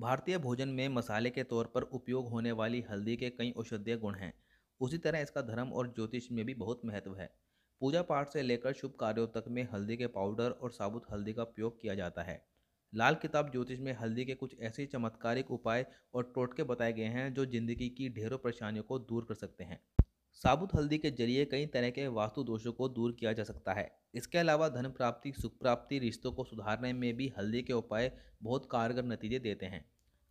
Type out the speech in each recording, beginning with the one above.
भारतीय भोजन में मसाले के तौर पर उपयोग होने वाली हल्दी के कई औषधीय गुण हैं उसी तरह इसका धर्म और ज्योतिष में भी बहुत महत्व है पूजा पाठ से लेकर शुभ कार्यों तक में हल्दी के पाउडर और साबुत हल्दी का उपयोग किया जाता है लाल किताब ज्योतिष में हल्दी के कुछ ऐसे चमत्कारिक उपाय और टोटके बताए गए हैं जो जिंदगी की ढेरों परेशानियों को दूर कर सकते हैं साबुत हल्दी के जरिए कई तरह के वास्तु दोषों को दूर किया जा सकता है इसके अलावा धन प्राप्ति सुख प्राप्ति रिश्तों को सुधारने में भी हल्दी के उपाय बहुत कारगर नतीजे देते हैं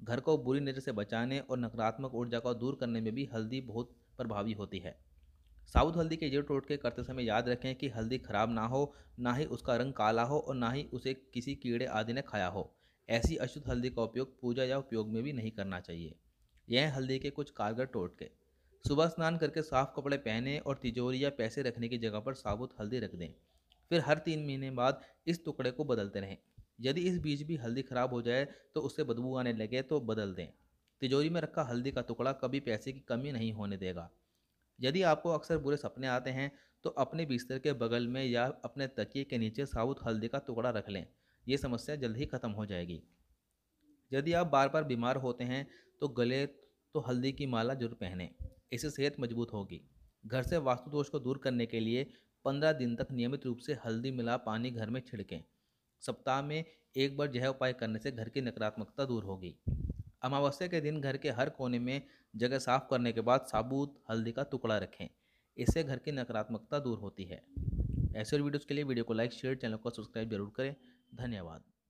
घर को बुरी नज़र से बचाने और नकारात्मक ऊर्जा को दूर करने में भी हल्दी बहुत प्रभावी होती है साबुत हल्दी के जड़ टोटके करते समय याद रखें कि हल्दी खराब ना हो ना ही उसका रंग काला हो और ना ही उसे किसी कीड़े आदि ने खाया हो ऐसी अशुद्ध हल्दी का उपयोग पूजा या उपयोग में भी नहीं करना चाहिए यह हल्दी के कुछ कारगर टोटके सुबह स्नान करके साफ कपड़े पहने और तिजोरी या पैसे रखने की जगह पर साबुत हल्दी रख दें फिर हर तीन महीने बाद इस टुकड़े को बदलते रहें यदि इस बीच भी हल्दी खराब हो जाए तो उससे बदबू आने लगे तो बदल दें तिजोरी में रखा हल्दी का टुकड़ा कभी पैसे की कमी नहीं होने देगा यदि आपको अक्सर बुरे सपने आते हैं तो अपने बिस्तर के बगल में या अपने तकिए के नीचे साबुत हल्दी का टुकड़ा रख लें ये समस्या जल्द ही ख़त्म हो जाएगी यदि आप बार बार बीमार होते हैं तो गले तो हल्दी की माला जरूर पहनें इससे सेहत मजबूत होगी घर से वास्तु दोष को दूर करने के लिए पंद्रह दिन तक नियमित रूप से हल्दी मिला पानी घर में छिड़कें सप्ताह में एक बार यह उपाय करने से घर की नकारात्मकता दूर होगी अमावस्या के दिन घर के हर कोने में जगह साफ करने के बाद साबुत हल्दी का टुकड़ा रखें इससे घर की नकारात्मकता दूर होती है ऐसे और वीडियोज़ के लिए वीडियो को लाइक शेयर चैनल को सब्सक्राइब जरूर करें धन्यवाद